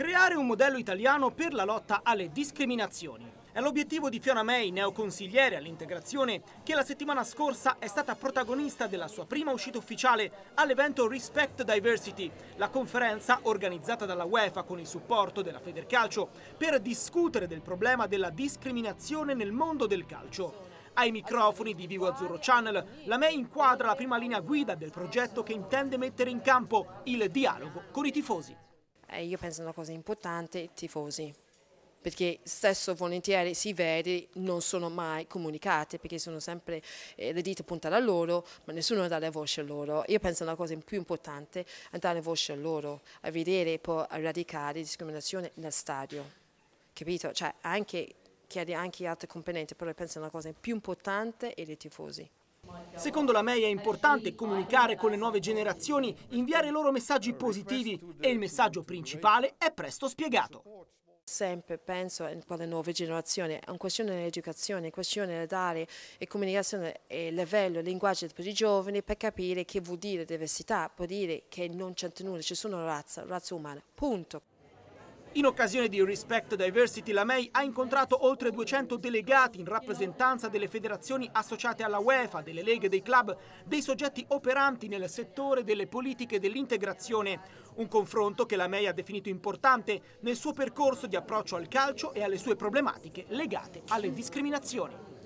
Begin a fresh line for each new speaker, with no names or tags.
Creare un modello italiano per la lotta alle discriminazioni. È l'obiettivo di Fiona May, neoconsigliere all'integrazione, che la settimana scorsa è stata protagonista della sua prima uscita ufficiale all'evento Respect Diversity, la conferenza organizzata dalla UEFA con il supporto della Federcalcio per discutere del problema della discriminazione nel mondo del calcio. Ai microfoni di Vivo Azzurro Channel, la May inquadra la prima linea guida del progetto che intende mettere in campo il
dialogo con i tifosi. Eh, io penso una cosa importante, i tifosi, perché spesso volentieri si vede non sono mai comunicate perché sono sempre eh, le dita puntate a loro ma nessuno dà la voce a loro io penso che la cosa più importante è dare voce a loro a vedere e poi a radicare discriminazione nel stadio capito? Cioè anche chiedi anche altre componenti però penso che la cosa più importante è i tifosi Secondo la MEI è importante comunicare con le nuove generazioni, inviare loro messaggi
positivi e il messaggio principale è presto spiegato.
Sempre penso alle nuove generazioni, è una questione dell'educazione, è una questione dell'area e comunicazione e livello, linguaggio per i giovani per capire che vuol dire diversità, vuol dire che non c'è nulla, ci sono razza, razza umana, punto.
In occasione di Respect Diversity, la MEI ha incontrato oltre 200 delegati in rappresentanza delle federazioni associate alla UEFA, delle leghe, dei club, dei soggetti operanti nel settore delle politiche dell'integrazione. Un confronto che la MEI ha definito importante nel suo percorso di approccio al calcio e alle sue problematiche legate alle discriminazioni.